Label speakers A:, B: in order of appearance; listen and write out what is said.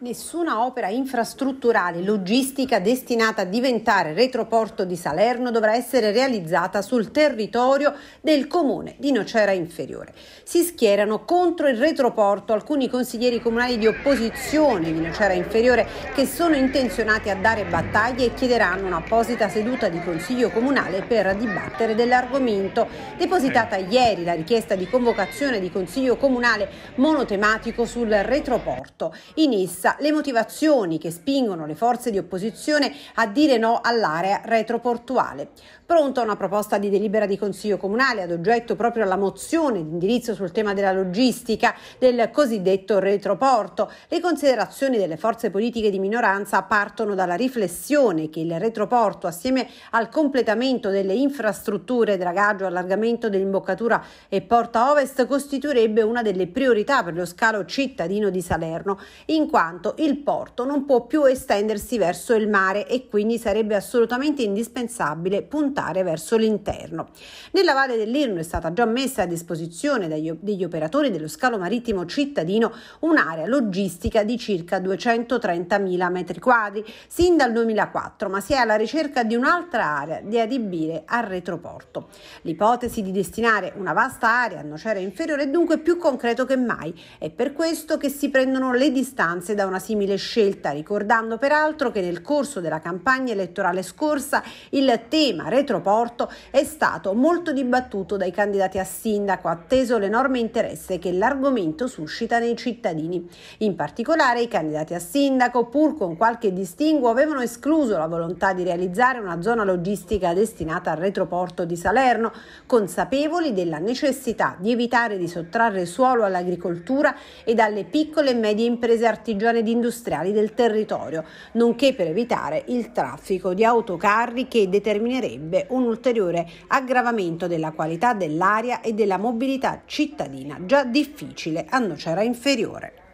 A: Nessuna opera infrastrutturale logistica destinata a diventare retroporto di Salerno dovrà essere realizzata sul territorio del comune di Nocera Inferiore. Si schierano contro il retroporto alcuni consiglieri comunali di opposizione di Nocera Inferiore che sono intenzionati a dare battaglie e chiederanno un'apposita seduta di consiglio comunale per dibattere dell'argomento. Depositata eh. ieri la richiesta di convocazione di consiglio comunale monotematico sul retroporto. In essa interessa le motivazioni che spingono le forze di opposizione a dire no all'area retroportuale. Pronta una proposta di delibera di Consiglio Comunale ad oggetto proprio alla mozione di indirizzo sul tema della logistica del cosiddetto retroporto. Le considerazioni delle forze politiche di minoranza partono dalla riflessione che il retroporto, assieme al completamento delle infrastrutture dragaggio, allargamento dell'imboccatura e porta ovest, costituirebbe una delle priorità per lo scalo cittadino di Salerno, in quanto tanto il porto non può più estendersi verso il mare e quindi sarebbe assolutamente indispensabile puntare verso l'interno. Nella Valle dell'Irno è stata già messa a disposizione dagli, degli operatori dello scalo marittimo cittadino un'area logistica di circa 230.000 metri quadri sin dal 2004, ma si è alla ricerca di un'altra area da adibire al retroporto. L'ipotesi di destinare una vasta area a nocera inferiore è dunque più concreto che mai, è per questo che si prendono le distanze da una simile scelta, ricordando peraltro che nel corso della campagna elettorale scorsa il tema retroporto è stato molto dibattuto dai candidati a sindaco, atteso l'enorme interesse che l'argomento suscita nei cittadini. In particolare i candidati a sindaco, pur con qualche distinguo, avevano escluso la volontà di realizzare una zona logistica destinata al retroporto di Salerno, consapevoli della necessità di evitare di sottrarre suolo all'agricoltura e alle piccole e medie imprese artigiane ed industriali del territorio, nonché per evitare il traffico di autocarri che determinerebbe un ulteriore aggravamento della qualità dell'aria e della mobilità cittadina già difficile a Nocera inferiore.